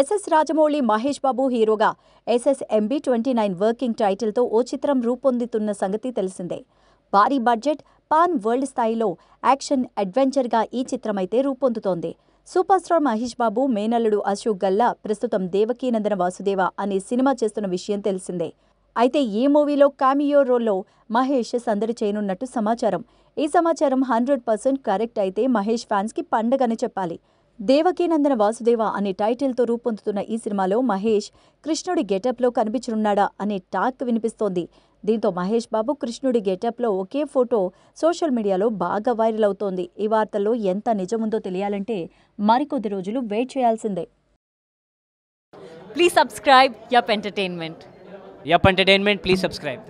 SS Rajamouli Mahesh Babu హీరోగా SS MB twenty nine working టైటిల్తో ఓ చిత్రం రూపొందుతున్న సంగతి తెలిసిందే భారీ బడ్జెట్ పాన్ వరల్డ్ స్థాయిలో యాక్షన్ అడ్వెంచర్గా ఈ చిత్రమైతే రూపొందుతోంది సూపర్ స్టార్ మహేష్ బాబు మేనల్లుడు అశోక్ గల్లా ప్రస్తుతం దేవకీనందన వాసుదేవ అనే సినిమా చేస్తున్న విషయం తెలిసిందే అయితే ఈ మూవీలో కామియో రోల్లో మహేష్ సందడి చేయనున్నట్టు సమాచారం ఈ సమాచారం హండ్రెడ్ పర్సెంట్ కరెక్ట్ అయితే మహేష్ ఫ్యాన్స్కి పండగని చెప్పాలి దేవకీనందన వాసుదేవ అనే టైటిల్తో రూపొందుతున్న ఈ సినిమాలో మహేష్ కృష్ణుడి గెటప్లో కనిపించనున్నాడా అనే టాక్ వినిపిస్తోంది దీంతో మహేష్ బాబు కృష్ణుడి గెటప్లో ఒకే ఫోటో సోషల్ మీడియాలో బాగా వైరల్ అవుతోంది ఈ వార్తల్లో ఎంత నిజముందో తెలియాలంటే మరికొద్ది రోజులు వెయిట్ చేయాల్సిందే please subscribe Yup entertainment Yup entertainment please subscribe